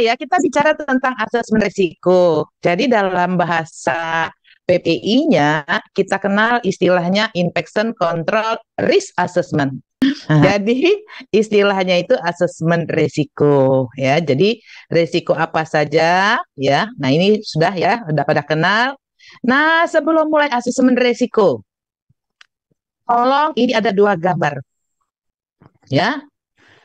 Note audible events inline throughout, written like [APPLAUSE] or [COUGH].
ya kita bicara tentang asesmen risiko. Jadi dalam bahasa PPI-nya kita kenal istilahnya infection control risk assessment. Jadi istilahnya itu asesmen risiko. ya. Jadi risiko apa saja ya. Nah ini sudah ya, sudah pada kenal. Nah sebelum mulai asesmen risiko, tolong ini ada dua gambar ya.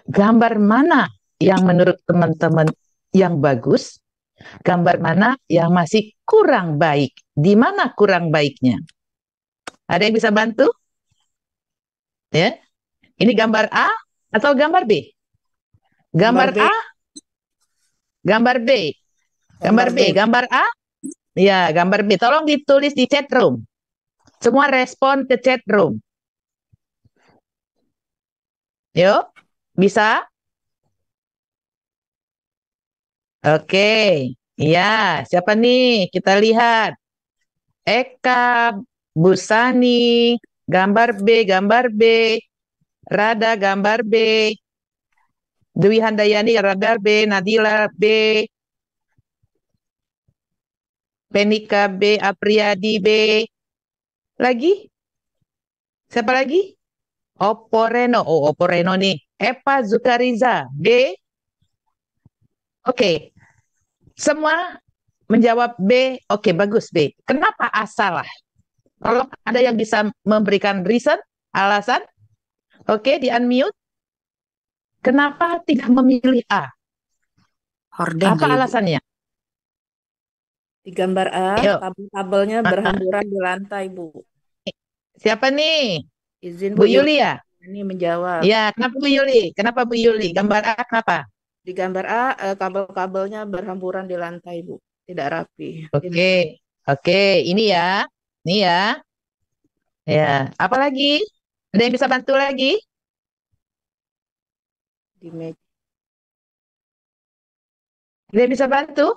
Gambar mana yang menurut teman-teman yang bagus, gambar mana yang masih kurang baik, di mana kurang baiknya. Ada yang bisa bantu? Ya. Ini gambar A atau gambar B? Gambar, gambar B. A? Gambar B. Gambar, gambar B. B, gambar A? Ya, gambar B. Tolong ditulis di chat room. Semua respon ke chat room. Yuk, bisa? Oke, iya. Siapa nih? Kita lihat. Eka, Busani, gambar B, gambar B. Rada, gambar B. Dwi Handayani, gambar B. Nadila, B. Penika B, Apriyadi B. Lagi? Siapa lagi? Oporeno. Oh, Oporeno nih. Epa Zukariza B. Oke, okay. Semua menjawab B. Oke, okay, bagus B. Kenapa A salah? Kalau ada yang bisa memberikan reason, alasan. Oke, okay, di unmute. Kenapa tidak memilih A? Horden Apa alasannya? Di gambar A, tabel-tabelnya ah, ah. berhamburan di lantai, Bu. Siapa nih? Izin Bu, Bu Yulia. Ini menjawab. Ya, kenapa Bu Yuli? Kenapa Bu Yuli? Gambar A kenapa? Di gambar A eh, kabel-kabelnya berhamburan di lantai, Bu. Tidak rapi. Oke. Okay. Oke, okay. ini ya. Ini ya. Ya, Apalagi lagi? Ada yang bisa bantu lagi? Di meja. Ada yang bisa bantu?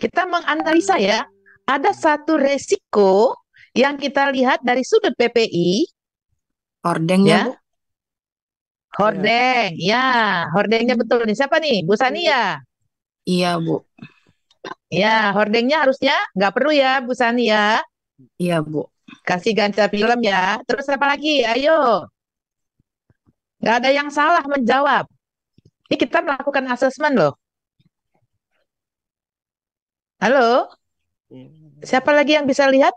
Kita menganalisa ya. Ada satu resiko yang kita lihat dari sudut PPI. Ordengnya, ya. Bu. Hordeng, ya. Hordengnya betul nih. Siapa nih? Bu Sania? Ya? Iya, Bu. Ya, hordengnya harusnya nggak perlu ya, Bu Sania. Ya. Iya, Bu. Kasih ganca film ya. Terus apa lagi? Ayo. Gak ada yang salah menjawab. Ini kita melakukan asesmen loh. Halo? Siapa lagi yang bisa lihat?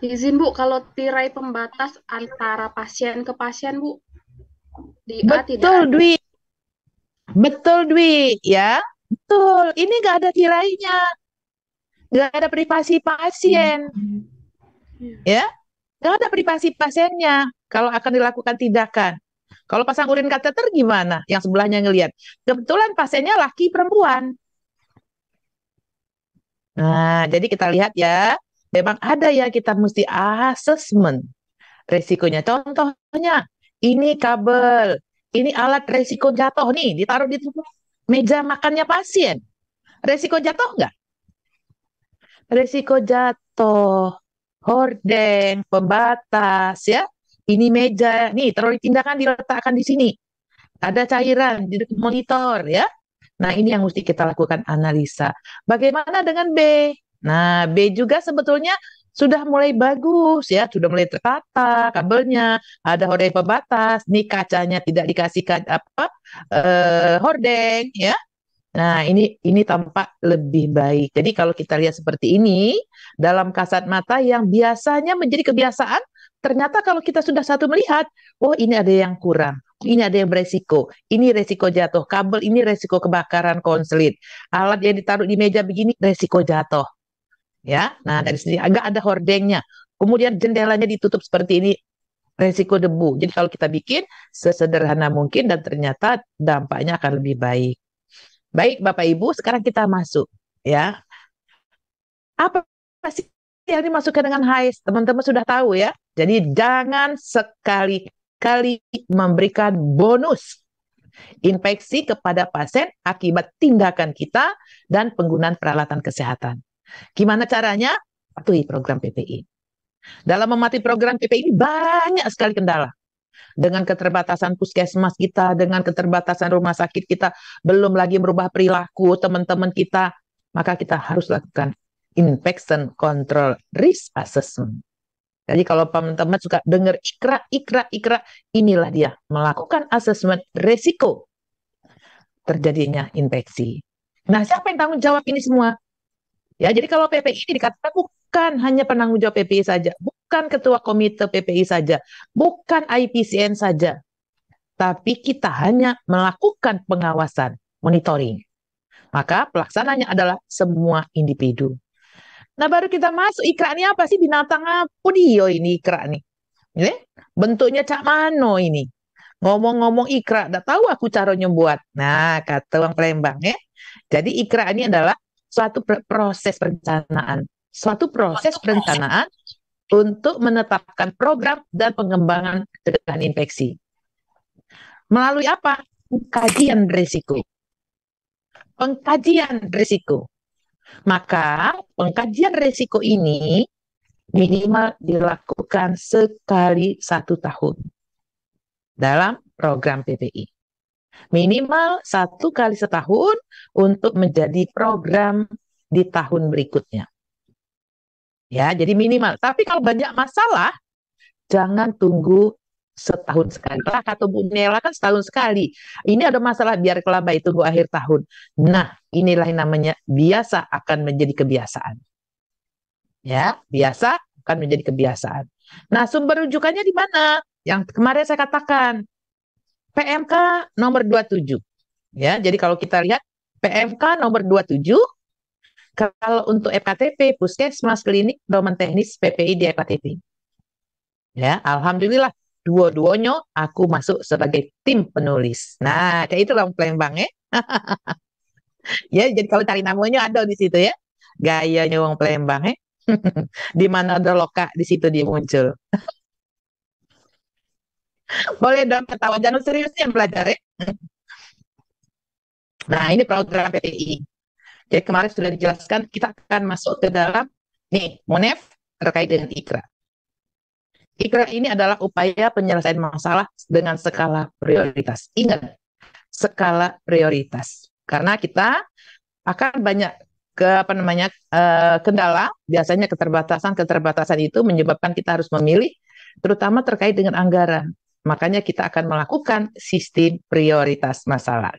Izin Bu, kalau tirai pembatas antara pasien ke pasien Bu, di A Betul tidak Dwi. Betul Dwi, ya. Betul. Ini nggak ada tirainya, Nggak ada privasi pasien. Hmm. Ya. Nggak ada privasi pasiennya kalau akan dilakukan tindakan. Kalau pasang urin kateter gimana? Yang sebelahnya ngelihat. Kebetulan pasiennya laki perempuan. Nah, jadi kita lihat ya, memang ada ya kita mesti assessment resikonya. Contohnya ini kabel, ini alat resiko jatuh nih, ditaruh di meja makannya pasien. Resiko jatuh nggak? Resiko jatuh, hordeng, pembatas, ya. Ini meja, nih terus tindakan diletakkan di sini. Ada cairan di monitor, ya. Nah ini yang mesti kita lakukan analisa. Bagaimana dengan B? Nah B juga sebetulnya sudah mulai bagus ya, sudah mulai tertata kabelnya, ada hordeng pembatas, nih kacanya tidak dikasih apa eh, hordeng ya. Nah, ini ini tampak lebih baik. Jadi kalau kita lihat seperti ini dalam kasat mata yang biasanya menjadi kebiasaan, ternyata kalau kita sudah satu melihat, oh ini ada yang kurang, ini ada yang beresiko, ini resiko jatuh kabel, ini resiko kebakaran konslet, alat yang ditaruh di meja begini resiko jatuh ya. Nah dari sini agak ada hordengnya. Kemudian jendelanya ditutup seperti ini resiko debu. Jadi kalau kita bikin sesederhana mungkin dan ternyata dampaknya akan lebih baik. Baik Bapak Ibu, sekarang kita masuk ya. Apa sih yang dimasukkan dengan hais? Teman-teman sudah tahu ya. Jadi jangan sekali-kali memberikan bonus infeksi kepada pasien akibat tindakan kita dan penggunaan peralatan kesehatan. Gimana caranya? Patuhi program PPI. Dalam mematuhi program PPI ini banyak sekali kendala. Dengan keterbatasan puskesmas kita, dengan keterbatasan rumah sakit kita, belum lagi merubah perilaku teman-teman kita, maka kita harus lakukan infection control risk assessment. Jadi kalau teman-teman suka dengar ikra, ikra, ikra, inilah dia melakukan assessment resiko terjadinya infeksi. Nah, siapa yang tanggung jawab ini semua? Ya, jadi kalau PPI ini dikatakan bukan hanya penanggung jawab PPI saja, bukan ketua komite PPI saja, bukan IPCN saja, tapi kita hanya melakukan pengawasan, monitoring. Maka pelaksananya adalah semua individu. Nah, baru kita masuk ikra ini apa sih binatang apa dia ini ikra nih? Ini Bentuknya cak mano ini. Ngomong-ngomong ikra, tak tahu aku caranya buat. Nah, kata orang Palembang ya. Jadi ikra ini adalah suatu proses perencanaan. Suatu proses perencanaan untuk menetapkan program dan pengembangan pencegahan infeksi. Melalui apa? Pengkajian risiko. Pengkajian risiko. Maka pengkajian risiko ini minimal dilakukan sekali satu tahun dalam program PPI. Minimal satu kali setahun untuk menjadi program di tahun berikutnya. Ya, jadi minimal. Tapi kalau banyak masalah, jangan tunggu setahun sekali. Lah kata Bu Nela kan setahun sekali. Ini ada masalah biar kelabai tunggu akhir tahun. Nah, inilah yang namanya biasa akan menjadi kebiasaan. Ya, biasa akan menjadi kebiasaan. Nah, sumber rujukannya di mana? Yang kemarin saya katakan, PMK nomor 27. Ya, jadi kalau kita lihat PMK nomor 27 kalau untuk FKTP, e Puskesmas, Klinik, Domen Teknis, PPI di FKTP. E ya, Alhamdulillah dua-duanya aku masuk sebagai tim penulis. Nah, kayak itu orang Palembang ya. [LAUGHS] ya, jadi kalau cari namanya ada di situ ya. Gayanya orang Palembang ya. [LAUGHS] di mana ada loka di situ dia muncul. Boleh dong ketawa jangan yang belajar ya. Nah, ini program PTI. Jadi kemarin sudah dijelaskan kita akan masuk ke dalam nih MONEF terkait dengan IKRA. IKRA ini adalah upaya penyelesaian masalah dengan skala prioritas. Ingat, skala prioritas. Karena kita akan banyak ke apa namanya eh, kendala, biasanya keterbatasan-keterbatasan itu menyebabkan kita harus memilih terutama terkait dengan anggaran. Makanya kita akan melakukan sistem prioritas masalah.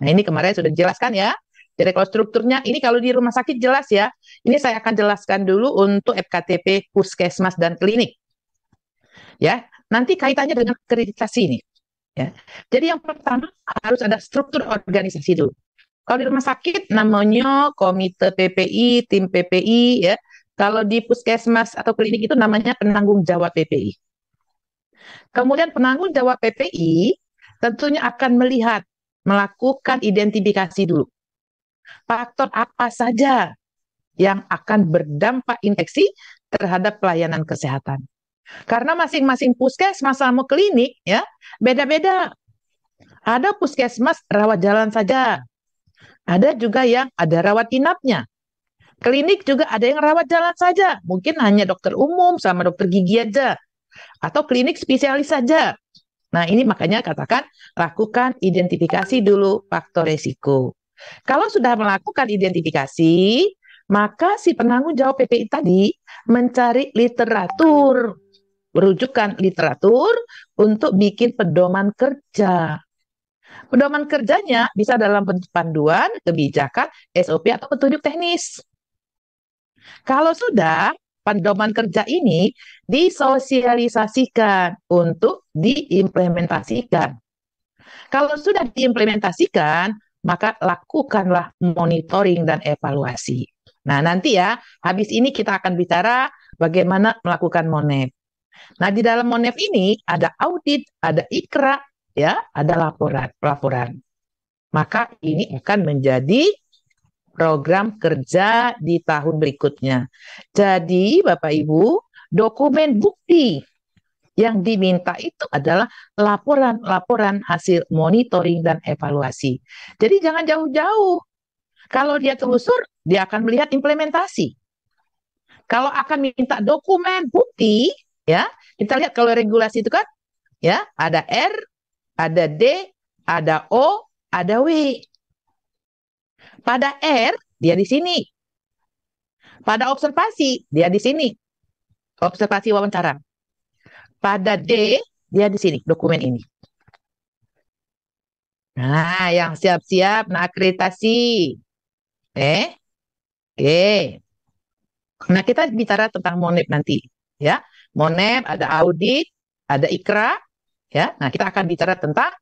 Nah ini kemarin sudah dijelaskan ya. Jadi kalau strukturnya ini kalau di rumah sakit jelas ya. Ini saya akan jelaskan dulu untuk FKTP puskesmas dan klinik. Ya, nanti kaitannya dengan kreditasi ini. Ya. Jadi yang pertama harus ada struktur organisasi dulu. Kalau di rumah sakit namanya komite PPI, tim PPI ya. Kalau di puskesmas atau klinik itu namanya penanggung jawab PPI. Kemudian penanggung jawab PPI tentunya akan melihat, melakukan identifikasi dulu. Faktor apa saja yang akan berdampak infeksi terhadap pelayanan kesehatan. Karena masing-masing puskesmas sama klinik ya beda-beda. Ada puskesmas rawat jalan saja. Ada juga yang ada rawat inapnya. Klinik juga ada yang rawat jalan saja. Mungkin hanya dokter umum sama dokter gigi aja atau klinik spesialis saja. Nah, ini makanya katakan lakukan identifikasi dulu faktor resiko. Kalau sudah melakukan identifikasi, maka si penanggung jawab PPI tadi mencari literatur, rujukan literatur untuk bikin pedoman kerja. Pedoman kerjanya bisa dalam bentuk panduan, kebijakan, SOP, atau petunjuk teknis. Kalau sudah, pedoman kerja ini disosialisasikan untuk diimplementasikan. Kalau sudah diimplementasikan, maka lakukanlah monitoring dan evaluasi. Nah, nanti ya, habis ini kita akan bicara bagaimana melakukan monet. Nah, di dalam monet ini ada audit, ada ikra, ya, ada laporan, laporan. Maka ini akan menjadi program kerja di tahun berikutnya. Jadi, Bapak Ibu, dokumen bukti yang diminta itu adalah laporan-laporan hasil monitoring dan evaluasi. Jadi jangan jauh-jauh. Kalau dia telusur, dia akan melihat implementasi. Kalau akan minta dokumen bukti, ya, kita lihat kalau regulasi itu kan ya, ada R, ada D, ada O, ada W. Pada R, dia di sini. Pada observasi, dia di sini. Observasi wawancara. Pada D, dia di sini, dokumen ini. Nah, yang siap-siap, nah akreditasi. Eh, oke. Okay. Nah, kita bicara tentang monet nanti, ya. monet ada audit, ada ikra, ya. Nah, kita akan bicara tentang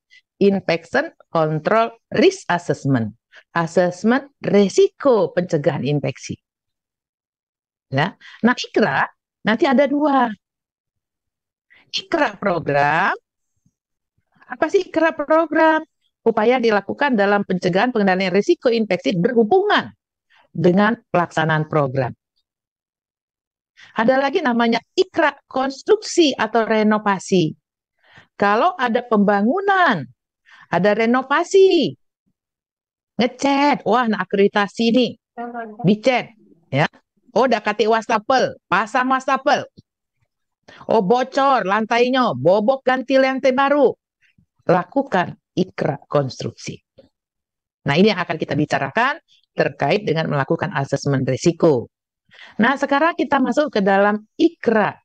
infection control risk assessment. Assessment risiko pencegahan infeksi. Ya. Nah, IKRA nanti ada dua. IKRA program, apa sih IKRA program? Upaya dilakukan dalam pencegahan pengendalian risiko infeksi berhubungan dengan pelaksanaan program. Ada lagi namanya ikra konstruksi atau renovasi. Kalau ada pembangunan, ada renovasi, Ngechat. Wah, nak akreditasi ni. chat Ya. Oh, dah kati wastafel. Pasang wastafel. Oh, bocor lantainya. Bobok ganti lantai baru. Lakukan ikra konstruksi. Nah, ini yang akan kita bicarakan terkait dengan melakukan asesmen risiko. Nah, sekarang kita masuk ke dalam ikra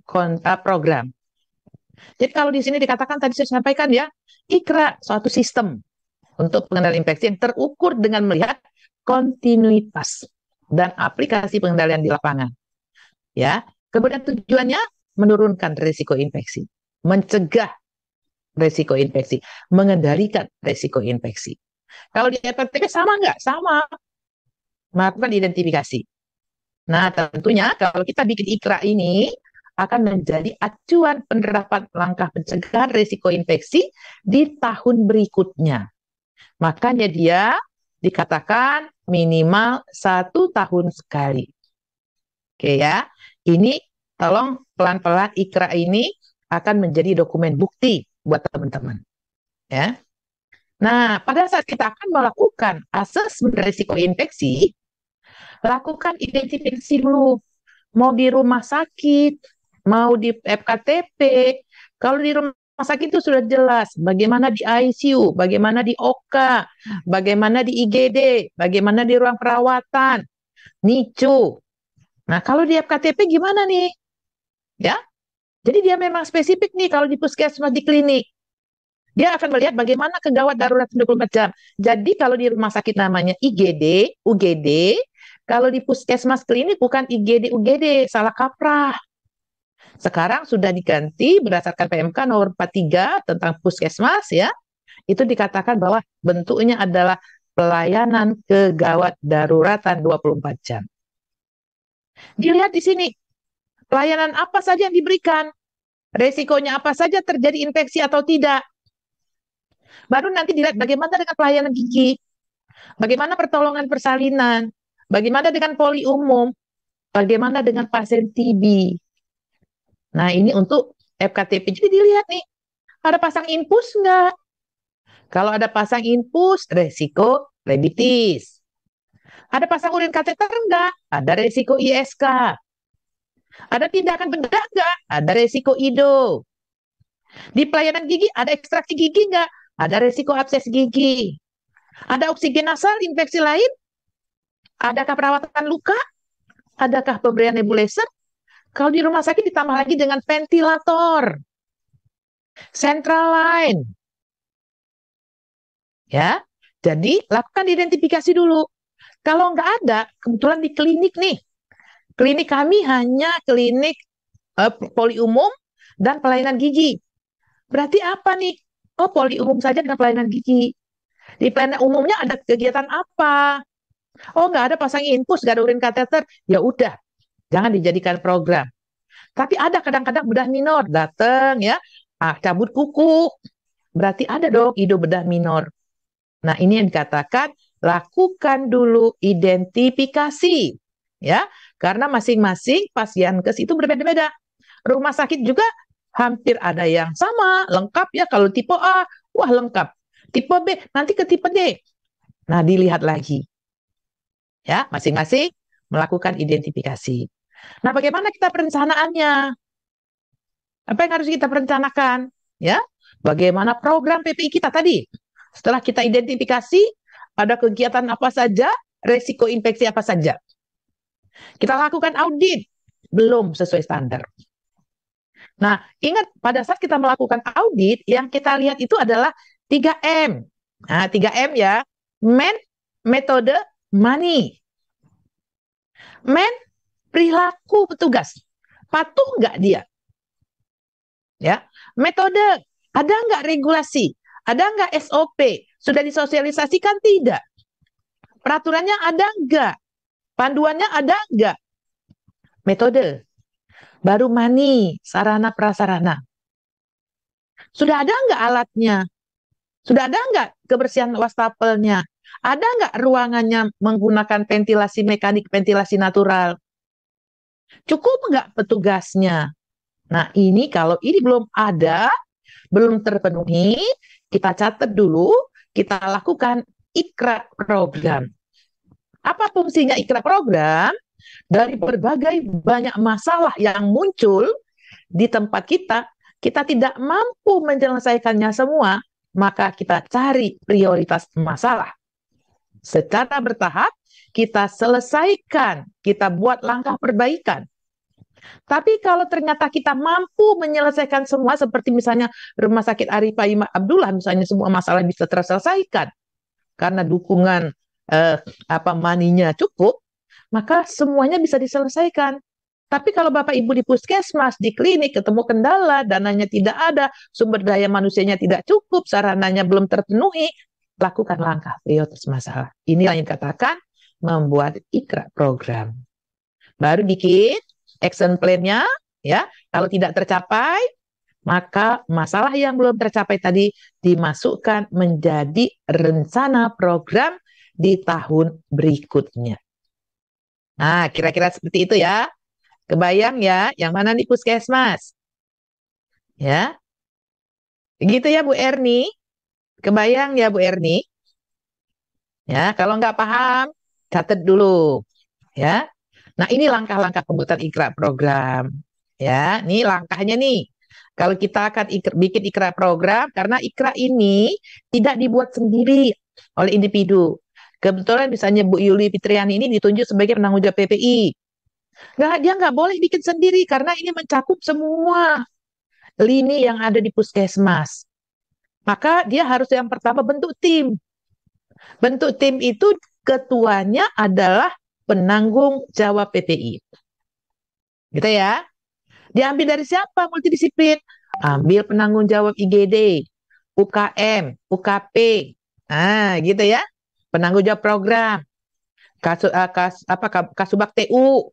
eh, program. Jadi kalau di sini dikatakan tadi saya sampaikan ya, ikra suatu sistem untuk pengendalian infeksi yang terukur dengan melihat kontinuitas dan aplikasi pengendalian di lapangan. Ya, kemudian tujuannya menurunkan risiko infeksi, mencegah risiko infeksi, mengendalikan risiko infeksi. Kalau di RPPP sama nggak? Sama. Melakukan identifikasi. Nah, tentunya kalau kita bikin ITRA ini akan menjadi acuan penerapan langkah pencegahan risiko infeksi di tahun berikutnya. Makanya dia dikatakan minimal satu tahun sekali. Oke ya, ini tolong pelan-pelan ikra ini akan menjadi dokumen bukti buat teman-teman. Ya. Nah, pada saat kita akan melakukan asesmen risiko infeksi, lakukan identifikasi dulu. Mau di rumah sakit, mau di FKTP, kalau di rumah rumah sakit itu sudah jelas bagaimana di ICU, bagaimana di OKA, bagaimana di IGD, bagaimana di ruang perawatan, NICU. Nah, kalau di FKTP gimana nih? Ya. Jadi dia memang spesifik nih kalau di puskesmas di klinik. Dia akan melihat bagaimana kegawat darurat 24 jam. Jadi kalau di rumah sakit namanya IGD, UGD, kalau di puskesmas klinik bukan IGD UGD, salah kaprah. Sekarang sudah diganti berdasarkan PMK nomor 43 tentang puskesmas ya. Itu dikatakan bahwa bentuknya adalah pelayanan kegawat daruratan 24 jam. Dilihat di sini, pelayanan apa saja yang diberikan, resikonya apa saja terjadi infeksi atau tidak. Baru nanti dilihat bagaimana dengan pelayanan gigi, bagaimana pertolongan persalinan, bagaimana dengan poli umum, bagaimana dengan pasien TB, Nah, ini untuk FKTP. Jadi dilihat nih, ada pasang infus nggak? Kalau ada pasang infus, resiko lebitis. Ada pasang urin kateter nggak? Ada resiko ISK. Ada tindakan bedah nggak? Ada resiko IDO. Di pelayanan gigi, ada ekstraksi gigi nggak? Ada resiko abses gigi. Ada oksigen nasal, infeksi lain? Adakah perawatan luka? Adakah pemberian nebulizer? Kalau di rumah sakit ditambah lagi dengan ventilator, central line. Ya, jadi lakukan identifikasi dulu. Kalau nggak ada, kebetulan di klinik nih. Klinik kami hanya klinik eh, poli umum dan pelayanan gigi. Berarti apa nih? Oh, poli umum saja dengan pelayanan gigi. Di pelayanan umumnya ada kegiatan apa? Oh, nggak ada pasang infus, nggak ada urin kateter. Ya udah, Jangan dijadikan program. Tapi ada kadang-kadang bedah minor datang ya, ah, cabut kuku. Berarti ada dong ide bedah minor. Nah, ini yang dikatakan lakukan dulu identifikasi ya, karena masing-masing pasien kes itu berbeda-beda. Rumah sakit juga hampir ada yang sama, lengkap ya kalau tipe A, wah lengkap. Tipe B nanti ke tipe D. Nah, dilihat lagi. Ya, masing-masing melakukan identifikasi. Nah, bagaimana kita perencanaannya? Apa yang harus kita perencanakan? Ya, bagaimana program PPI kita tadi? Setelah kita identifikasi, ada kegiatan apa saja, resiko infeksi apa saja. Kita lakukan audit, belum sesuai standar. Nah, ingat pada saat kita melakukan audit, yang kita lihat itu adalah 3M. Nah, 3M ya, men, metode, money. Men, perilaku petugas. Patuh nggak dia? Ya, metode ada nggak regulasi? Ada nggak SOP? Sudah disosialisasikan tidak? Peraturannya ada nggak? Panduannya ada nggak? Metode. Baru mani, sarana prasarana. Sudah ada nggak alatnya? Sudah ada nggak kebersihan wastafelnya? Ada nggak ruangannya menggunakan ventilasi mekanik, ventilasi natural? Cukup nggak petugasnya? Nah ini kalau ini belum ada, belum terpenuhi, kita catat dulu, kita lakukan ikrar program. Apa fungsinya ikrar program? Dari berbagai banyak masalah yang muncul di tempat kita, kita tidak mampu menyelesaikannya semua, maka kita cari prioritas masalah. Secara bertahap kita selesaikan, kita buat langkah perbaikan. Tapi kalau ternyata kita mampu menyelesaikan semua seperti misalnya Rumah Sakit Arifah Imam Abdullah misalnya semua masalah bisa terselesaikan karena dukungan eh, apa maninya cukup, maka semuanya bisa diselesaikan. Tapi kalau Bapak Ibu di puskesmas, di klinik ketemu kendala, dananya tidak ada, sumber daya manusianya tidak cukup, sarananya belum terpenuhi, lakukan langkah terus masalah. ini yang katakan membuat ikra program. Baru bikin action plan-nya, ya. Kalau tidak tercapai, maka masalah yang belum tercapai tadi dimasukkan menjadi rencana program di tahun berikutnya. Nah, kira-kira seperti itu ya. Kebayang ya, yang mana di puskesmas? Ya. Begitu ya Bu Erni. Kebayang ya Bu Erni? Ya, kalau nggak paham, catat dulu. Ya. Nah, ini langkah-langkah pembuatan ikrar program. Ya, ini langkahnya nih. Kalau kita akan ikra, bikin ikrar program, karena ikrar ini tidak dibuat sendiri oleh individu. Kebetulan misalnya Bu Yuli Fitriani ini ditunjuk sebagai penanggung jawab PPI. Nggak, dia nggak boleh bikin sendiri karena ini mencakup semua lini yang ada di puskesmas. Maka dia harus yang pertama bentuk tim. Bentuk tim itu ketuanya adalah penanggung jawab PPI. Gitu ya. Diambil dari siapa multidisiplin? Ambil penanggung jawab IGD, UKM, UKP. Nah, gitu ya. Penanggung jawab program. Kasu, uh, kas, apa, kasubak TU.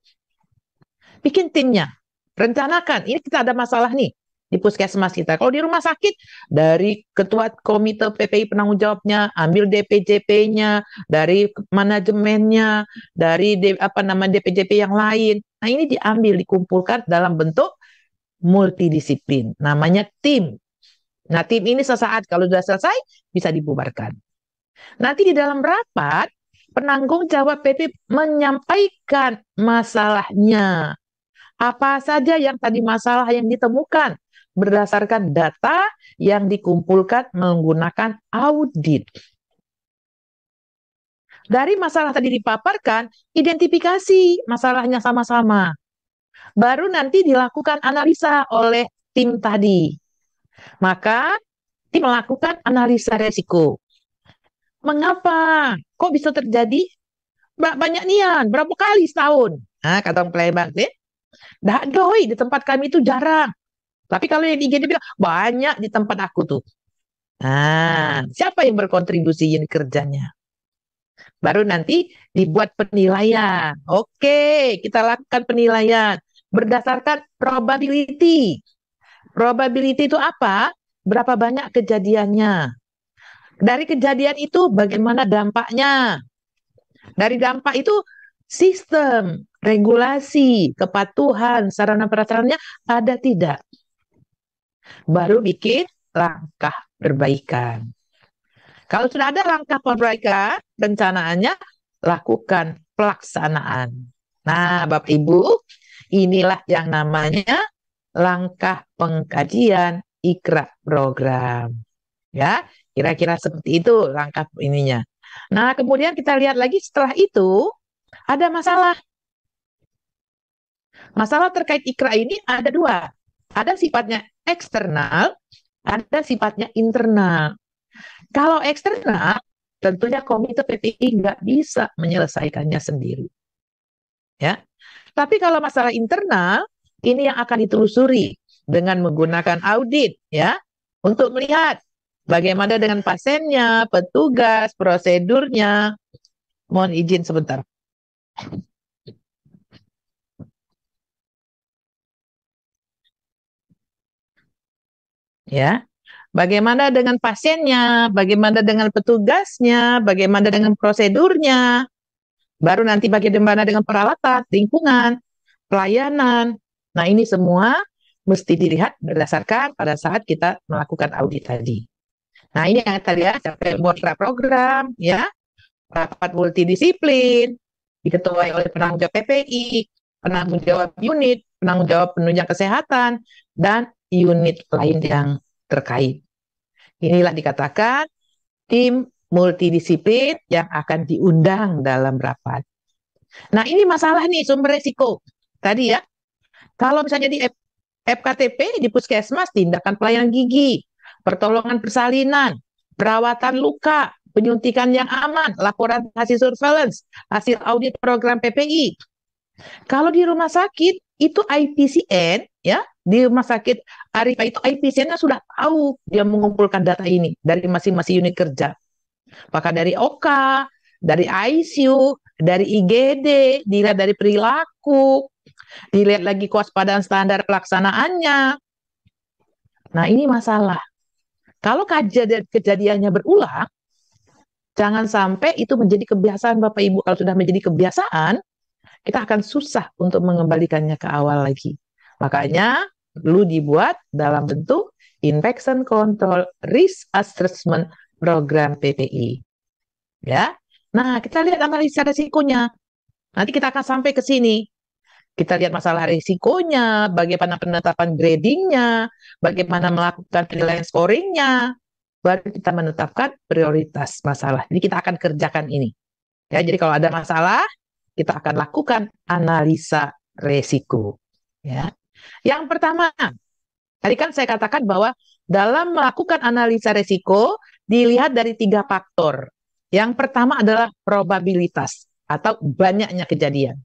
Bikin timnya. Rencanakan. Ini kita ada masalah nih di puskesmas kita. Kalau di rumah sakit dari ketua komite PPI penanggung jawabnya, ambil DPJP-nya, dari manajemennya, dari D, apa nama DPJP yang lain. Nah, ini diambil dikumpulkan dalam bentuk multidisiplin. Namanya tim. Nah, tim ini sesaat kalau sudah selesai bisa dibubarkan. Nanti di dalam rapat penanggung jawab PP menyampaikan masalahnya. Apa saja yang tadi masalah yang ditemukan berdasarkan data yang dikumpulkan menggunakan audit. Dari masalah tadi dipaparkan, identifikasi masalahnya sama-sama. Baru nanti dilakukan analisa oleh tim tadi. Maka tim melakukan analisa resiko. Mengapa? Kok bisa terjadi? Banyak nian, berapa kali setahun? Nah, kata pelayan deh dah doi di tempat kami itu jarang. Tapi kalau yang di IG bilang banyak di tempat aku tuh. Nah, ah. siapa yang berkontribusi kerjanya? Baru nanti dibuat penilaian. Oke, kita lakukan penilaian berdasarkan probability. Probability itu apa? Berapa banyak kejadiannya? Dari kejadian itu bagaimana dampaknya? Dari dampak itu sistem, regulasi, kepatuhan, sarana prasarannya ada tidak? baru bikin langkah perbaikan. Kalau sudah ada langkah perbaikan, rencanaannya lakukan pelaksanaan. Nah, Bapak Ibu, inilah yang namanya langkah pengkajian ikra program. Ya, kira-kira seperti itu langkah ininya. Nah, kemudian kita lihat lagi setelah itu ada masalah. Masalah terkait ikra ini ada dua. Ada sifatnya eksternal, ada sifatnya internal. Kalau eksternal, tentunya komite PPI nggak bisa menyelesaikannya sendiri. Ya, tapi kalau masalah internal, ini yang akan ditelusuri dengan menggunakan audit, ya, untuk melihat bagaimana dengan pasiennya, petugas, prosedurnya. Mohon izin sebentar. ya. Bagaimana dengan pasiennya, bagaimana dengan petugasnya, bagaimana dengan prosedurnya. Baru nanti bagaimana dengan peralatan, lingkungan, pelayanan. Nah, ini semua mesti dilihat berdasarkan pada saat kita melakukan audit tadi. Nah, ini yang tadi lihat sampai buat program ya, rapat multidisiplin, diketuai oleh penanggung jawab PPI, penanggung jawab unit, penanggung jawab penunjang kesehatan, dan unit lain yang terkait. Inilah dikatakan tim multidisiplin yang akan diundang dalam rapat. Nah ini masalah nih sumber resiko tadi ya. Kalau misalnya di FKTP di puskesmas tindakan pelayanan gigi, pertolongan persalinan, perawatan luka, penyuntikan yang aman, laporan hasil surveillance, hasil audit program PPI. Kalau di rumah sakit itu IPCN ya di rumah sakit arifah itu IPCN sudah tahu dia mengumpulkan data ini dari masing-masing unit kerja. Maka dari OKA, dari ICU, dari IGD, dilihat dari perilaku, dilihat lagi kewaspadaan standar pelaksanaannya. Nah ini masalah. Kalau kejadian kejadiannya berulang, jangan sampai itu menjadi kebiasaan Bapak Ibu. Kalau sudah menjadi kebiasaan, kita akan susah untuk mengembalikannya ke awal lagi. Makanya lu dibuat dalam bentuk Infection Control Risk Assessment Program PPI. Ya. Nah, kita lihat analisa risikonya. Nanti kita akan sampai ke sini. Kita lihat masalah risikonya, bagaimana penetapan gradingnya, bagaimana melakukan penilaian scoringnya, baru kita menetapkan prioritas masalah. Jadi kita akan kerjakan ini. Ya, jadi kalau ada masalah, kita akan lakukan analisa risiko Ya. Yang pertama, tadi kan saya katakan bahwa dalam melakukan analisa resiko dilihat dari tiga faktor. Yang pertama adalah probabilitas atau banyaknya kejadian.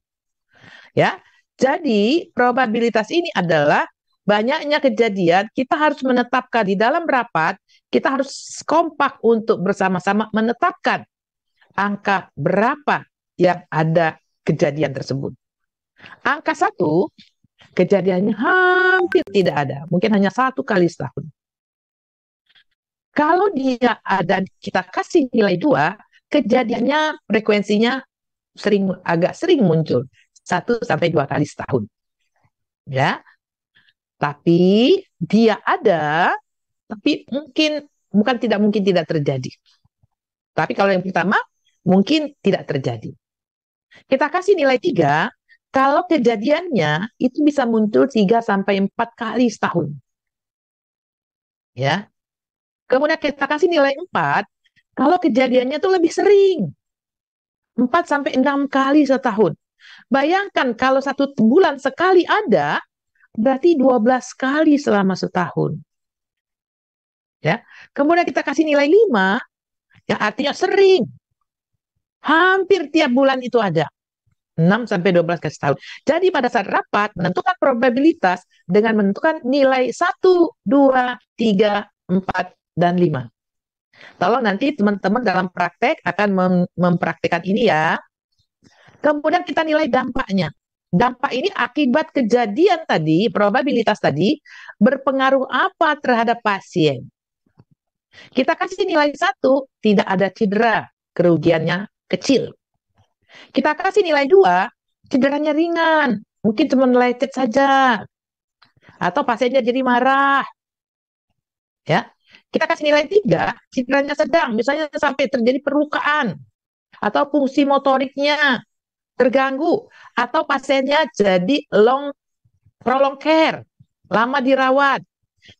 Ya. Jadi, probabilitas ini adalah banyaknya kejadian, kita harus menetapkan di dalam rapat, kita harus kompak untuk bersama-sama menetapkan angka berapa yang ada kejadian tersebut. Angka satu Kejadiannya hampir tidak ada, mungkin hanya satu kali setahun. Kalau dia ada, kita kasih nilai dua, kejadiannya frekuensinya sering agak sering muncul satu sampai dua kali setahun, ya. Tapi dia ada, tapi mungkin bukan tidak mungkin tidak terjadi. Tapi kalau yang pertama mungkin tidak terjadi. Kita kasih nilai tiga, kalau kejadiannya itu bisa muncul 3 sampai 4 kali setahun. Ya. Kemudian kita kasih nilai 4, kalau kejadiannya itu lebih sering. 4 sampai 6 kali setahun. Bayangkan kalau satu bulan sekali ada, berarti 12 kali selama setahun. Ya. Kemudian kita kasih nilai 5, yang artinya sering. Hampir tiap bulan itu ada. 6 sampai 12 kali setahun. Jadi pada saat rapat menentukan probabilitas dengan menentukan nilai 1, 2, 3, 4 dan 5. Tolong nanti teman-teman dalam praktek akan mem mempraktekkan ini ya. Kemudian kita nilai dampaknya. Dampak ini akibat kejadian tadi, probabilitas tadi berpengaruh apa terhadap pasien. Kita kasih nilai satu, tidak ada cedera, kerugiannya kecil. Kita kasih nilai dua, cederanya ringan, mungkin cuma lecet saja. Atau pasiennya jadi marah. Ya, kita kasih nilai tiga, cederanya sedang, misalnya sampai terjadi perlukaan atau fungsi motoriknya terganggu atau pasiennya jadi long prolong care, lama dirawat.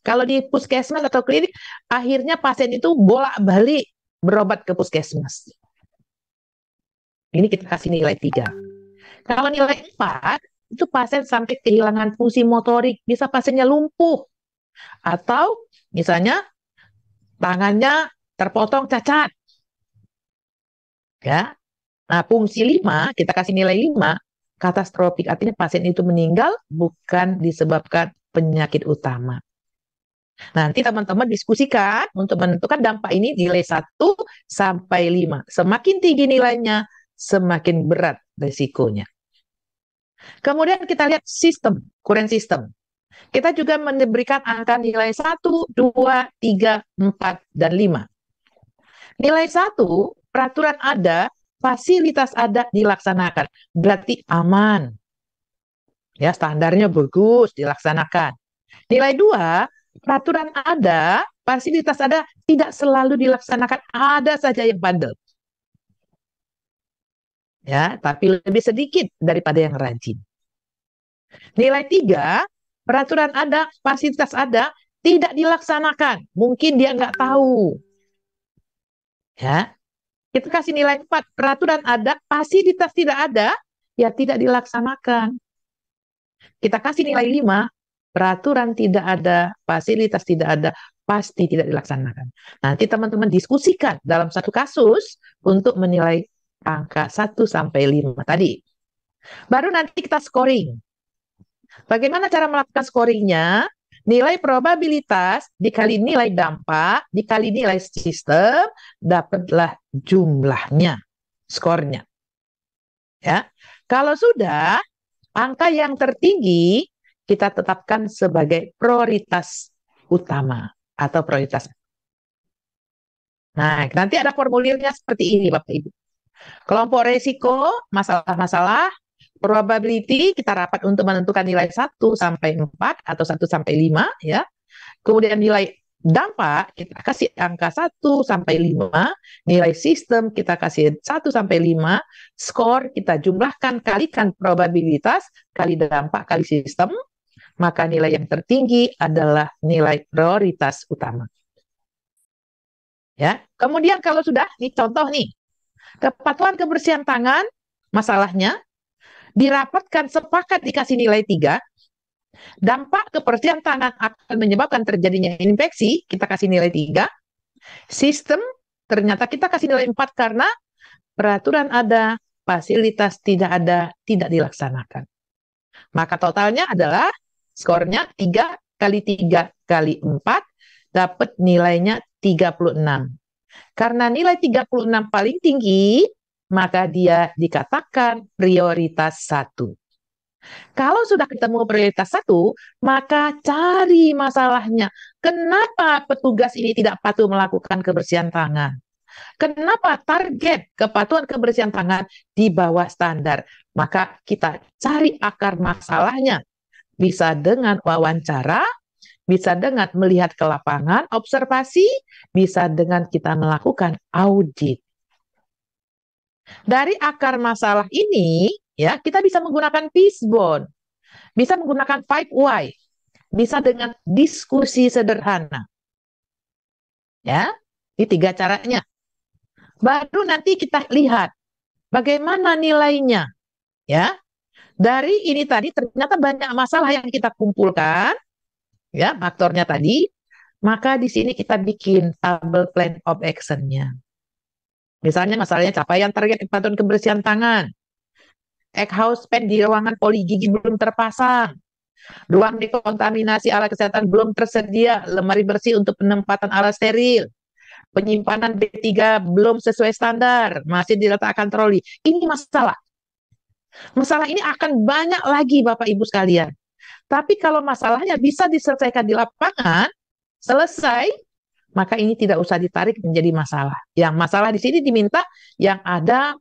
Kalau di puskesmas atau klinik, akhirnya pasien itu bolak-balik berobat ke puskesmas. Ini kita kasih nilai 3. Kalau nilai 4, itu pasien sampai kehilangan fungsi motorik. Bisa pasiennya lumpuh. Atau misalnya tangannya terpotong cacat. Ya. Nah, fungsi 5, kita kasih nilai 5, katastrofik artinya pasien itu meninggal bukan disebabkan penyakit utama. Nanti teman-teman diskusikan untuk menentukan dampak ini nilai 1 sampai 5. Semakin tinggi nilainya, semakin berat resikonya. Kemudian kita lihat sistem, kurang sistem. Kita juga memberikan angka nilai 1, 2, 3, 4, dan 5. Nilai 1, peraturan ada, fasilitas ada dilaksanakan. Berarti aman. Ya, standarnya bagus dilaksanakan. Nilai 2, peraturan ada, fasilitas ada, tidak selalu dilaksanakan. Ada saja yang bandel ya, tapi lebih sedikit daripada yang rajin. Nilai tiga, peraturan ada, fasilitas ada, tidak dilaksanakan. Mungkin dia nggak tahu. Ya, kita kasih nilai empat, peraturan ada, fasilitas tidak ada, ya tidak dilaksanakan. Kita kasih nilai lima, peraturan tidak ada, fasilitas tidak ada, pasti tidak dilaksanakan. Nanti teman-teman diskusikan dalam satu kasus untuk menilai angka 1 sampai 5 tadi. Baru nanti kita scoring. Bagaimana cara melakukan scoringnya? Nilai probabilitas dikali nilai dampak dikali nilai sistem dapatlah jumlahnya, skornya. Ya. Kalau sudah angka yang tertinggi kita tetapkan sebagai prioritas utama atau prioritas. Nah, nanti ada formulirnya seperti ini Bapak Ibu. Kelompok resiko, masalah-masalah, probability kita rapat untuk menentukan nilai 1 sampai 4 atau 1 sampai 5 ya. Kemudian nilai dampak kita kasih angka 1 sampai 5, nilai sistem kita kasih 1 sampai 5, skor kita jumlahkan kalikan probabilitas kali dampak kali sistem, maka nilai yang tertinggi adalah nilai prioritas utama. Ya. Kemudian kalau sudah nih contoh nih Kepatuhan kebersihan tangan, masalahnya dirapatkan sepakat dikasih nilai tiga. Dampak kebersihan tangan akan menyebabkan terjadinya infeksi, kita kasih nilai tiga. Sistem ternyata kita kasih nilai empat karena peraturan ada, fasilitas tidak ada, tidak dilaksanakan. Maka totalnya adalah skornya tiga kali tiga kali empat dapat nilainya 36. Karena nilai 36 paling tinggi, maka dia dikatakan prioritas satu. Kalau sudah ketemu prioritas satu, maka cari masalahnya. Kenapa petugas ini tidak patuh melakukan kebersihan tangan? Kenapa target kepatuhan kebersihan tangan di bawah standar? Maka kita cari akar masalahnya. Bisa dengan wawancara, bisa dengan melihat ke lapangan, observasi, bisa dengan kita melakukan audit. Dari akar masalah ini, ya kita bisa menggunakan fishbone, bisa menggunakan 5 why, bisa dengan diskusi sederhana. Ya, ini tiga caranya. Baru nanti kita lihat bagaimana nilainya. Ya, dari ini tadi ternyata banyak masalah yang kita kumpulkan, ya faktornya tadi, maka di sini kita bikin tabel plan of action-nya. Misalnya masalahnya capaian target tahun kebersihan tangan, egg house pen di ruangan poli gigi belum terpasang, ruang dekontaminasi alat kesehatan belum tersedia, lemari bersih untuk penempatan alat steril, penyimpanan B3 belum sesuai standar, masih diletakkan troli. Ini masalah. Masalah ini akan banyak lagi Bapak Ibu sekalian. Tapi kalau masalahnya bisa diselesaikan di lapangan, selesai, maka ini tidak usah ditarik menjadi masalah. Yang masalah di sini diminta yang ada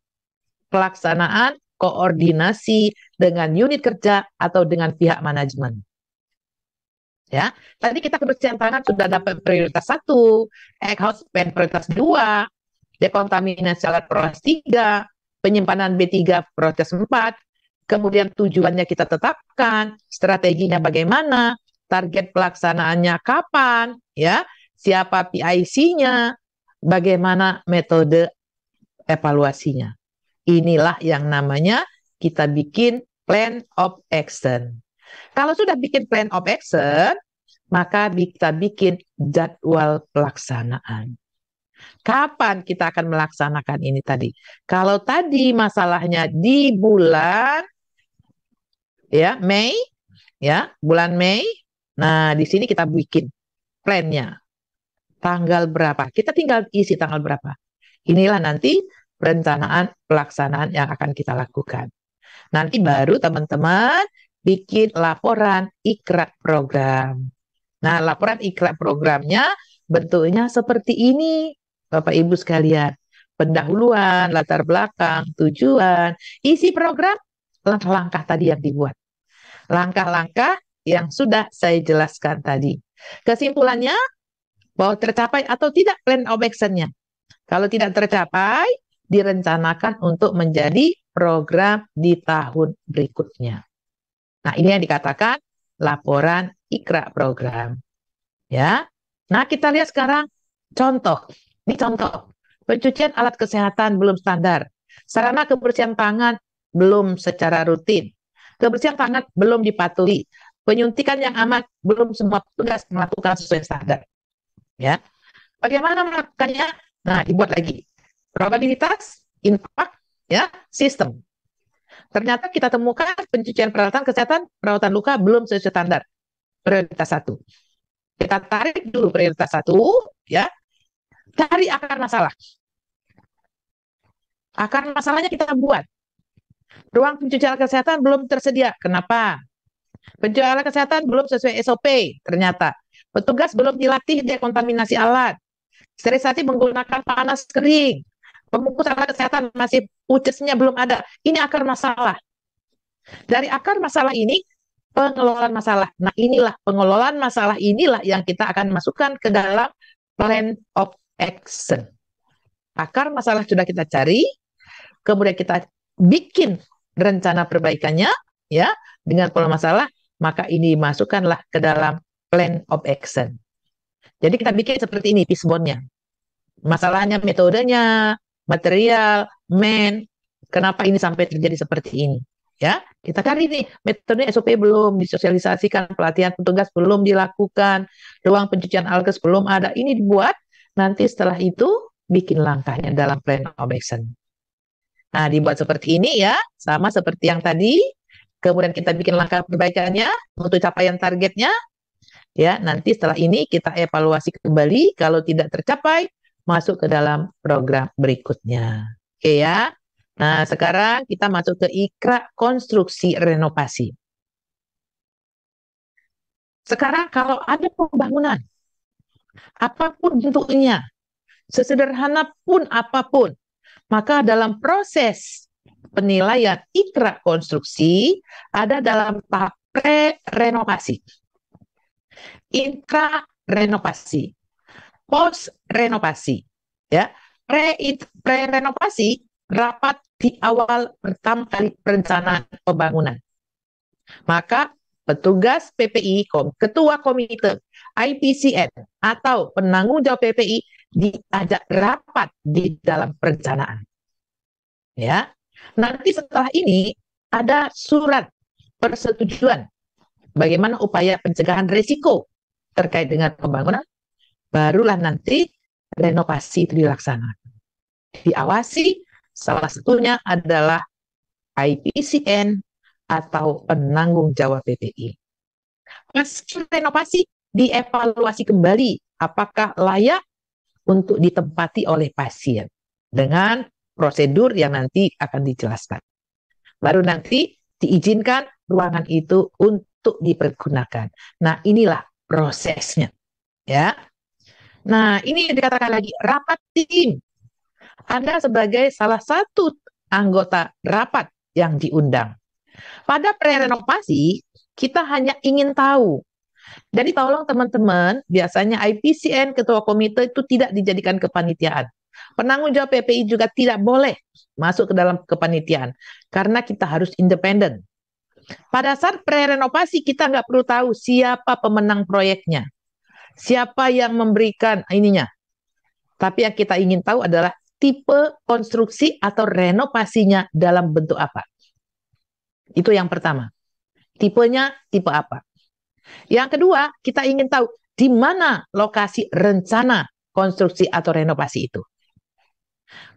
pelaksanaan koordinasi dengan unit kerja atau dengan pihak manajemen. Ya, tadi kita kebersihan tangan sudah dapat prioritas satu, egg house pen prioritas dua, dekontaminasi alat proses tiga, penyimpanan B3 proses empat kemudian tujuannya kita tetapkan, strateginya hmm. bagaimana, target pelaksanaannya kapan, ya, siapa PIC-nya, bagaimana metode evaluasinya. Inilah yang namanya kita bikin plan of action. Kalau sudah bikin plan of action, maka kita bikin jadwal pelaksanaan. Kapan kita akan melaksanakan ini tadi? Kalau tadi masalahnya di bulan ya Mei ya bulan Mei nah di sini kita bikin plannya tanggal berapa kita tinggal isi tanggal berapa inilah nanti perencanaan pelaksanaan yang akan kita lakukan nanti baru teman-teman bikin laporan ikrar program nah laporan ikrar programnya bentuknya seperti ini Bapak Ibu sekalian pendahuluan, latar belakang, tujuan, isi program langkah-langkah tadi yang dibuat. Langkah-langkah yang sudah saya jelaskan tadi. Kesimpulannya, bahwa tercapai atau tidak plan of action-nya. Kalau tidak tercapai, direncanakan untuk menjadi program di tahun berikutnya. Nah, ini yang dikatakan laporan ikra program. Ya. Nah, kita lihat sekarang contoh. Ini contoh. Pencucian alat kesehatan belum standar. Sarana kebersihan tangan belum secara rutin. Kebersihan tangan belum dipatuhi. Penyuntikan yang amat belum semua petugas melakukan sesuai standar. Ya. Bagaimana melakukannya? Nah, dibuat lagi. Probabilitas, impact ya, sistem. Ternyata kita temukan pencucian peralatan kesehatan, perawatan luka belum sesuai standar. Prioritas satu. Kita tarik dulu prioritas satu, ya. Cari akar masalah. Akar masalahnya kita buat Ruang pencucian kesehatan belum tersedia. Kenapa? Pencucian alat kesehatan belum sesuai SOP ternyata. Petugas belum dilatih dekontaminasi alat. Sterilisasi menggunakan panas kering. Pembungkus alat kesehatan masih ucesnya belum ada. Ini akar masalah. Dari akar masalah ini, pengelolaan masalah. Nah inilah pengelolaan masalah inilah yang kita akan masukkan ke dalam plan of action. Akar masalah sudah kita cari, kemudian kita bikin rencana perbaikannya ya dengan pola masalah maka ini masukkanlah ke dalam plan of action. Jadi kita bikin seperti ini pisbonnya. Masalahnya metodenya, material, men, kenapa ini sampai terjadi seperti ini. Ya, kita kan ini metode SOP belum disosialisasikan, pelatihan petugas belum dilakukan, ruang pencucian alkes belum ada. Ini dibuat nanti setelah itu bikin langkahnya dalam plan of action. Nah, dibuat seperti ini ya, sama seperti yang tadi. Kemudian kita bikin langkah perbaikannya untuk capaian targetnya. Ya, nanti setelah ini kita evaluasi kembali kalau tidak tercapai masuk ke dalam program berikutnya. Oke ya. Nah, sekarang kita masuk ke ikra konstruksi renovasi. Sekarang kalau ada pembangunan apapun bentuknya, sesederhana pun apapun, maka dalam proses penilaian ikra konstruksi ada dalam tahap pre-renovasi. Intra renovasi, post renovasi, ya. Pre pre renovasi rapat di awal pertama kali perencanaan pembangunan. Maka petugas PPI, Ketua Komite IPCN atau penanggung jawab PPI diajak rapat di dalam perencanaan. Ya. Nanti setelah ini ada surat persetujuan bagaimana upaya pencegahan risiko terkait dengan pembangunan barulah nanti renovasi itu dilaksanakan. Diawasi salah satunya adalah IPCN atau penanggung jawab PPI. Pasca renovasi dievaluasi kembali apakah layak untuk ditempati oleh pasien dengan prosedur yang nanti akan dijelaskan. Baru nanti diizinkan ruangan itu untuk dipergunakan. Nah, inilah prosesnya. Ya. Nah, ini yang dikatakan lagi rapat tim. Anda sebagai salah satu anggota rapat yang diundang. Pada pre-renovasi, kita hanya ingin tahu jadi tolong teman-teman, biasanya IPCN ketua komite itu tidak dijadikan kepanitiaan. Penanggung jawab PPI juga tidak boleh masuk ke dalam kepanitiaan karena kita harus independen. Pada saat pre-renovasi kita nggak perlu tahu siapa pemenang proyeknya, siapa yang memberikan ininya. Tapi yang kita ingin tahu adalah tipe konstruksi atau renovasinya dalam bentuk apa. Itu yang pertama. Tipenya tipe apa? Yang kedua, kita ingin tahu di mana lokasi rencana konstruksi atau renovasi itu.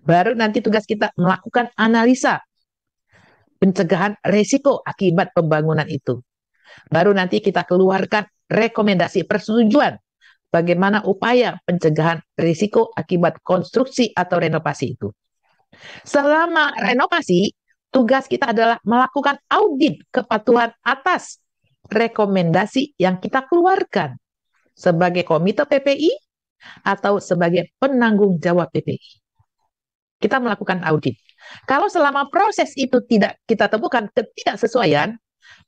Baru nanti tugas kita melakukan analisa pencegahan resiko akibat pembangunan itu. Baru nanti kita keluarkan rekomendasi persetujuan bagaimana upaya pencegahan risiko akibat konstruksi atau renovasi itu. Selama renovasi, tugas kita adalah melakukan audit kepatuhan atas rekomendasi yang kita keluarkan sebagai komite PPI atau sebagai penanggung jawab PPI. Kita melakukan audit. Kalau selama proses itu tidak kita temukan ketidaksesuaian,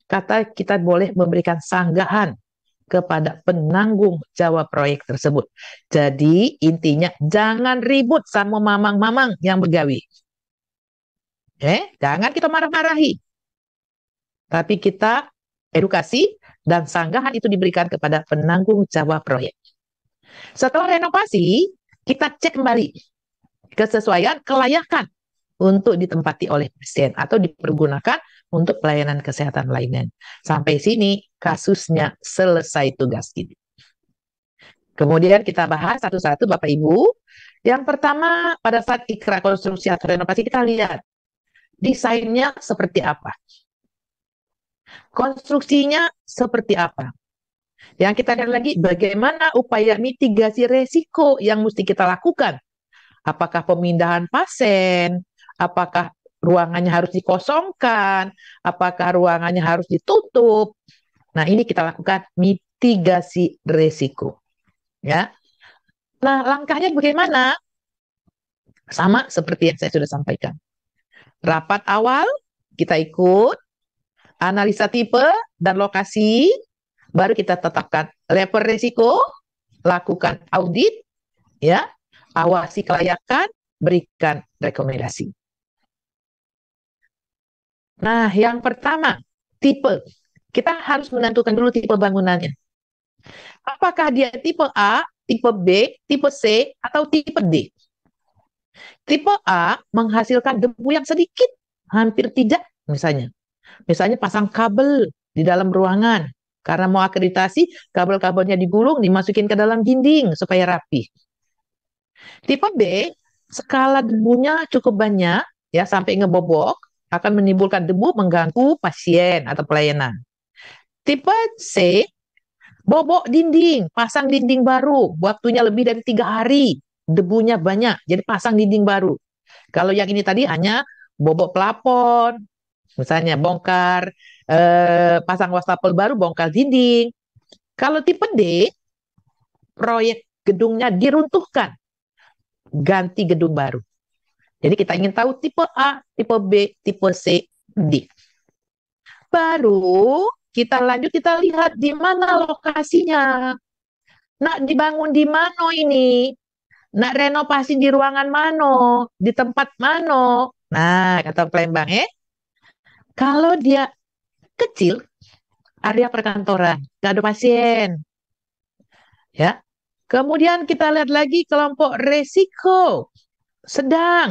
kata kita boleh memberikan sanggahan kepada penanggung jawab proyek tersebut. Jadi intinya jangan ribut sama mamang-mamang yang bergawi. Eh, jangan kita marah-marahi. Tapi kita edukasi, dan sanggahan itu diberikan kepada penanggung jawab proyek. Setelah renovasi, kita cek kembali kesesuaian kelayakan untuk ditempati oleh pasien atau dipergunakan untuk pelayanan kesehatan lainnya. Sampai sini kasusnya selesai tugas ini. Kemudian kita bahas satu-satu Bapak Ibu. Yang pertama pada saat ikrar konstruksi atau renovasi kita lihat desainnya seperti apa. Konstruksinya seperti apa? Yang kita lihat lagi, bagaimana upaya mitigasi resiko yang mesti kita lakukan? Apakah pemindahan pasien? Apakah ruangannya harus dikosongkan? Apakah ruangannya harus ditutup? Nah, ini kita lakukan mitigasi resiko. Ya. Nah, langkahnya bagaimana? Sama seperti yang saya sudah sampaikan. Rapat awal kita ikut analisa tipe dan lokasi, baru kita tetapkan level risiko, lakukan audit, ya, awasi kelayakan, berikan rekomendasi. Nah, yang pertama, tipe. Kita harus menentukan dulu tipe bangunannya. Apakah dia tipe A, tipe B, tipe C, atau tipe D? Tipe A menghasilkan debu yang sedikit, hampir tidak misalnya. Misalnya pasang kabel di dalam ruangan. Karena mau akreditasi, kabel-kabelnya digulung, dimasukin ke dalam dinding supaya rapi. Tipe B, skala debunya cukup banyak, ya sampai ngebobok, akan menimbulkan debu mengganggu pasien atau pelayanan. Tipe C, bobok dinding, pasang dinding baru, waktunya lebih dari tiga hari, debunya banyak, jadi pasang dinding baru. Kalau yang ini tadi hanya bobok plafon, Misalnya bongkar eh, pasang wastafel baru, bongkar dinding. Kalau tipe D, proyek gedungnya diruntuhkan, ganti gedung baru. Jadi kita ingin tahu tipe A, tipe B, tipe C, D. Baru kita lanjut kita lihat di mana lokasinya. Nak dibangun di mana ini? Nak renovasi di ruangan mana Di tempat mana Nah, kata pelembang Eh? Kalau dia kecil, area perkantoran, nggak ada pasien. Ya. Kemudian kita lihat lagi kelompok resiko sedang.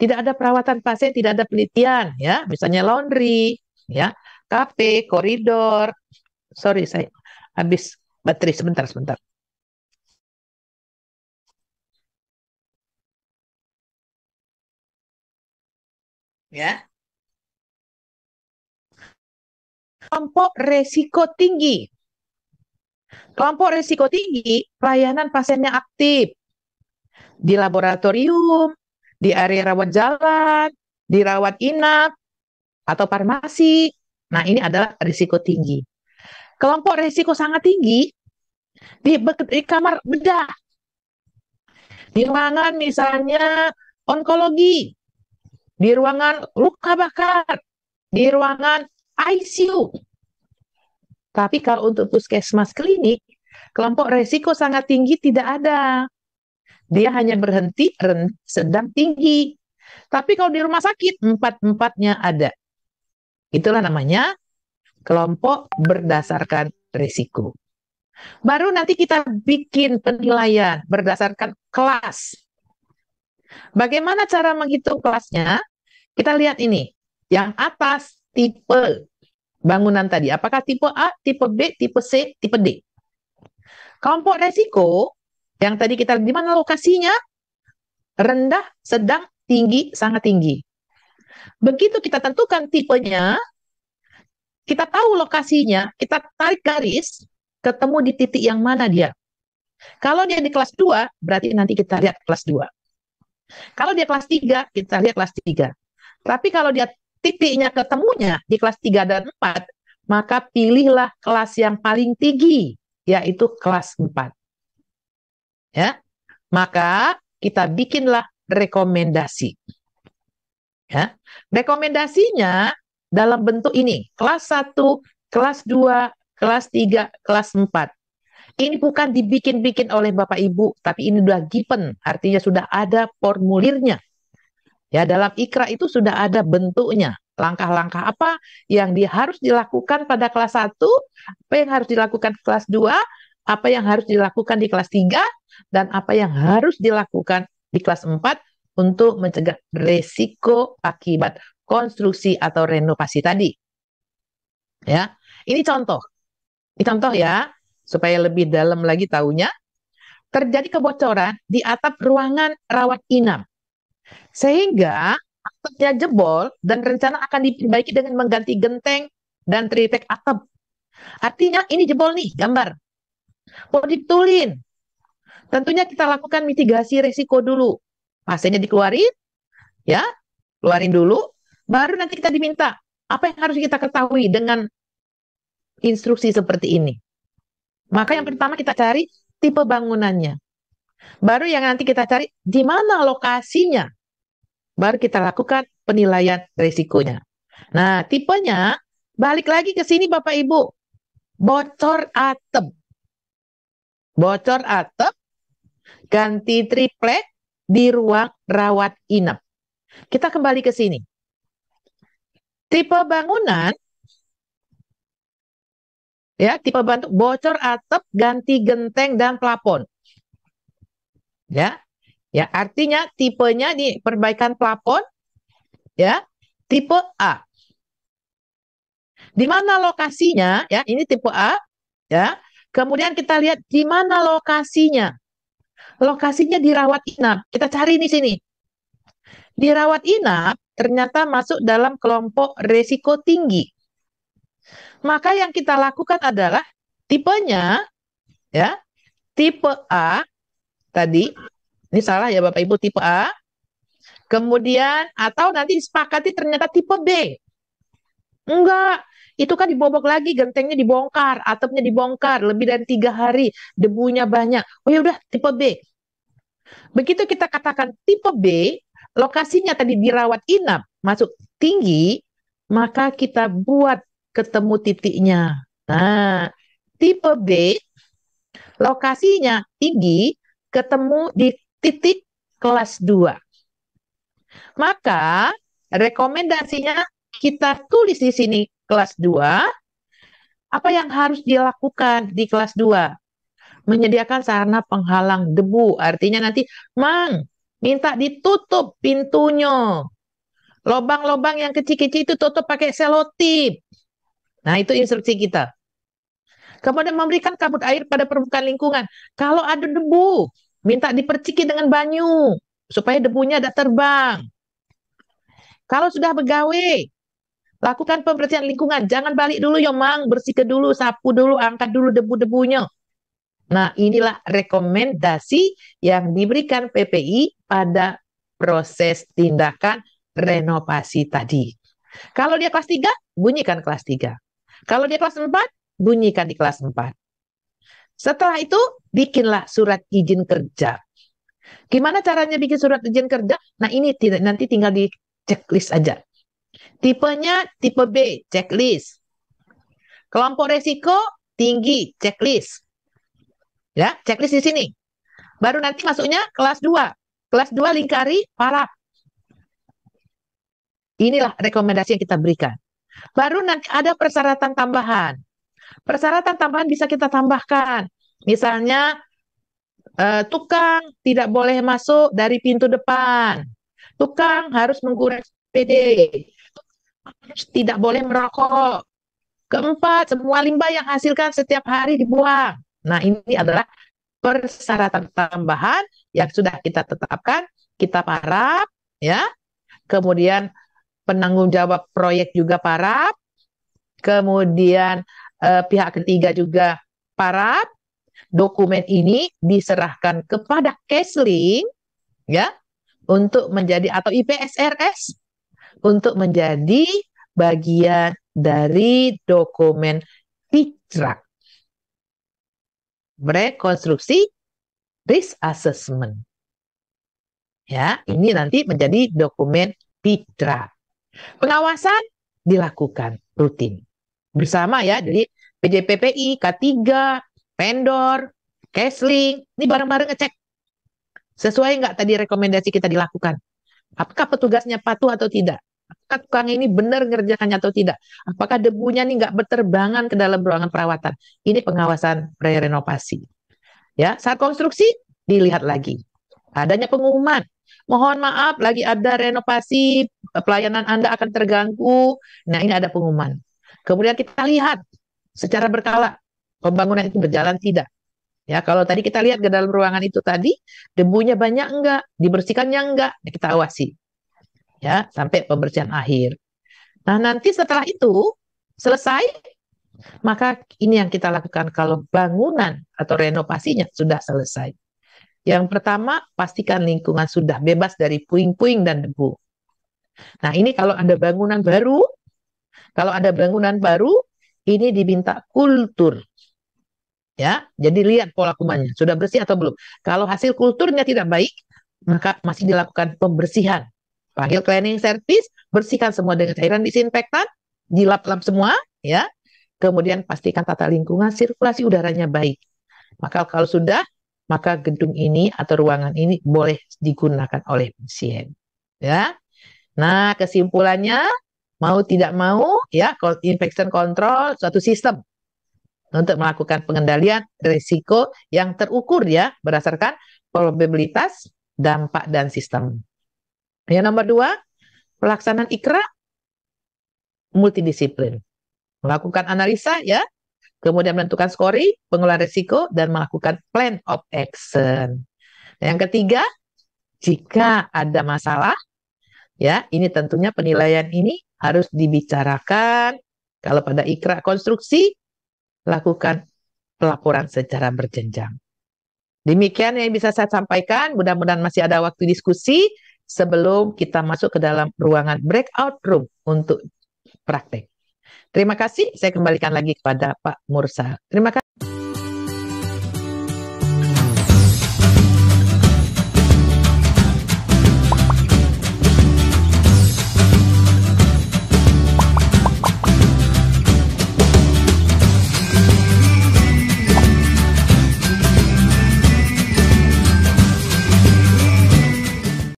Tidak ada perawatan pasien, tidak ada penelitian, ya. Misalnya laundry, ya, kafe, koridor. Sorry, saya habis baterai sebentar, sebentar. Ya. kelompok resiko tinggi. Kelompok resiko tinggi, pelayanan pasiennya aktif. Di laboratorium, di area rawat jalan, di rawat inap, atau farmasi. Nah, ini adalah risiko tinggi. Kelompok risiko sangat tinggi di, di kamar bedah. Di ruangan misalnya onkologi, di ruangan luka bakar, di ruangan ICU. Tapi kalau untuk puskesmas klinik, kelompok resiko sangat tinggi tidak ada. Dia hanya berhenti rendah, sedang tinggi. Tapi kalau di rumah sakit, empat-empatnya ada. Itulah namanya kelompok berdasarkan resiko. Baru nanti kita bikin penilaian berdasarkan kelas. Bagaimana cara menghitung kelasnya? Kita lihat ini. Yang atas tipe bangunan tadi. Apakah tipe A, tipe B, tipe C, tipe D? Kelompok resiko yang tadi kita di mana lokasinya? Rendah, sedang, tinggi, sangat tinggi. Begitu kita tentukan tipenya, kita tahu lokasinya, kita tarik garis, ketemu di titik yang mana dia. Kalau dia di kelas 2, berarti nanti kita lihat kelas 2. Kalau dia kelas 3, kita lihat kelas 3. Tapi kalau dia titiknya ketemunya di kelas 3 dan 4, maka pilihlah kelas yang paling tinggi, yaitu kelas 4. Ya. Maka kita bikinlah rekomendasi. Ya. Rekomendasinya dalam bentuk ini, kelas 1, kelas 2, kelas 3, kelas 4. Ini bukan dibikin-bikin oleh Bapak Ibu, tapi ini sudah given, artinya sudah ada formulirnya. Ya, dalam ikra itu sudah ada bentuknya. Langkah-langkah apa yang di, harus dilakukan pada kelas 1, apa yang harus dilakukan kelas 2, apa yang harus dilakukan di kelas 3, dan apa yang harus dilakukan di kelas 4 untuk mencegah resiko akibat konstruksi atau renovasi tadi. Ya, ini contoh. Ini contoh ya, supaya lebih dalam lagi tahunya. Terjadi kebocoran di atap ruangan rawat inap sehingga atapnya jebol dan rencana akan diperbaiki dengan mengganti genteng dan tritek atap. Artinya ini jebol nih gambar. Mau ditulin. Tentunya kita lakukan mitigasi resiko dulu. Pasiennya dikeluarin, ya, keluarin dulu, baru nanti kita diminta apa yang harus kita ketahui dengan instruksi seperti ini. Maka yang pertama kita cari tipe bangunannya. Baru yang nanti kita cari di mana lokasinya baru kita lakukan penilaian risikonya. Nah, tipenya balik lagi ke sini Bapak Ibu. Bocor atap. Bocor atap ganti triplek di ruang rawat inap. Kita kembali ke sini. Tipe bangunan ya, tipe bantu bocor atap ganti genteng dan plafon. Ya. Ya, artinya tipenya di perbaikan plafon ya, tipe A. Di mana lokasinya? Ya, ini tipe A, ya. Kemudian kita lihat di mana lokasinya. Lokasinya di rawat inap. Kita cari di sini. Di rawat inap ternyata masuk dalam kelompok resiko tinggi. Maka yang kita lakukan adalah tipenya ya, tipe A tadi ini salah ya Bapak Ibu tipe A. Kemudian atau nanti disepakati ternyata tipe B. Enggak, itu kan dibobok lagi, gentengnya dibongkar, atapnya dibongkar, lebih dari tiga hari, debunya banyak. Oh ya udah, tipe B. Begitu kita katakan tipe B, lokasinya tadi dirawat inap, masuk tinggi, maka kita buat ketemu titiknya. Nah, tipe B lokasinya tinggi ketemu di titik kelas 2. Maka rekomendasinya kita tulis di sini kelas 2. Apa yang harus dilakukan di kelas 2? Menyediakan sarana penghalang debu. Artinya nanti, Mang, minta ditutup pintunya. Lobang-lobang yang kecil-kecil itu tutup pakai selotip. Nah, itu instruksi kita. Kemudian memberikan kabut air pada permukaan lingkungan. Kalau ada debu, Minta diperciki dengan banyu supaya debunya tidak terbang. Kalau sudah begawe, lakukan pembersihan lingkungan. Jangan balik dulu, mang Bersihkan dulu, sapu dulu, angkat dulu debu-debunya. Nah, inilah rekomendasi yang diberikan PPI pada proses tindakan renovasi tadi. Kalau dia kelas 3, bunyikan kelas 3. Kalau dia kelas 4, bunyikan di kelas 4. Setelah itu, bikinlah surat izin kerja. Gimana caranya bikin surat izin kerja? Nah ini nanti tinggal di checklist aja. Tipenya tipe B, checklist. Kelompok resiko tinggi, checklist. Ya, checklist di sini. Baru nanti masuknya kelas 2. Kelas 2 lingkari parah. Inilah rekomendasi yang kita berikan. Baru nanti ada persyaratan tambahan. Persyaratan tambahan bisa kita tambahkan. Misalnya uh, tukang tidak boleh masuk dari pintu depan. Tukang harus menggunakan PD. Tidak boleh merokok. Keempat, semua limbah yang hasilkan setiap hari dibuang. Nah, ini adalah persyaratan tambahan yang sudah kita tetapkan, kita parap, ya. Kemudian penanggung jawab proyek juga parap. Kemudian eh, pihak ketiga juga parap dokumen ini diserahkan kepada Kesling ya untuk menjadi atau IPSRS untuk menjadi bagian dari dokumen Fitra. Rekonstruksi risk assessment. Ya, ini nanti menjadi dokumen Fitra. Pengawasan dilakukan rutin. Bersama ya, jadi PJPPI, K3, vendor, cashlink, ini bareng-bareng ngecek. Sesuai nggak tadi rekomendasi kita dilakukan? Apakah petugasnya patuh atau tidak? Apakah tukang ini benar ngerjakannya atau tidak? Apakah debunya ini nggak berterbangan ke dalam ruangan perawatan? Ini pengawasan pre-renovasi. Ya, saat konstruksi dilihat lagi. Adanya pengumuman, mohon maaf lagi ada renovasi pelayanan Anda akan terganggu. Nah, ini ada pengumuman. Kemudian kita lihat secara berkala pembangunan itu berjalan tidak. Ya, kalau tadi kita lihat ke dalam ruangan itu tadi, debunya banyak enggak, dibersihkannya enggak, nah, kita awasi. Ya, sampai pembersihan akhir. Nah, nanti setelah itu selesai, maka ini yang kita lakukan kalau bangunan atau renovasinya sudah selesai. Yang pertama, pastikan lingkungan sudah bebas dari puing-puing dan debu. Nah, ini kalau ada bangunan baru, kalau ada bangunan baru, ini diminta kultur ya. Jadi lihat pola kumannya sudah bersih atau belum. Kalau hasil kulturnya tidak baik, maka masih dilakukan pembersihan. Panggil cleaning service, bersihkan semua dengan cairan disinfektan, dilap-lap semua, ya. Kemudian pastikan tata lingkungan, sirkulasi udaranya baik. Maka kalau sudah, maka gedung ini atau ruangan ini boleh digunakan oleh pasien. Ya. Nah, kesimpulannya mau tidak mau ya infection control suatu sistem untuk melakukan pengendalian risiko yang terukur ya berdasarkan probabilitas, dampak dan sistem. Yang nomor dua, pelaksanaan ikra multidisiplin. Melakukan analisa ya, kemudian menentukan skori, pengelolaan risiko, dan melakukan plan of action. Nah, yang ketiga, jika ada masalah, ya ini tentunya penilaian ini harus dibicarakan. Kalau pada ikra konstruksi, lakukan pelaporan secara berjenjang. Demikian yang bisa saya sampaikan. Mudah-mudahan masih ada waktu diskusi sebelum kita masuk ke dalam ruangan breakout room untuk praktek. Terima kasih. Saya kembalikan lagi kepada Pak Mursa. Terima kasih.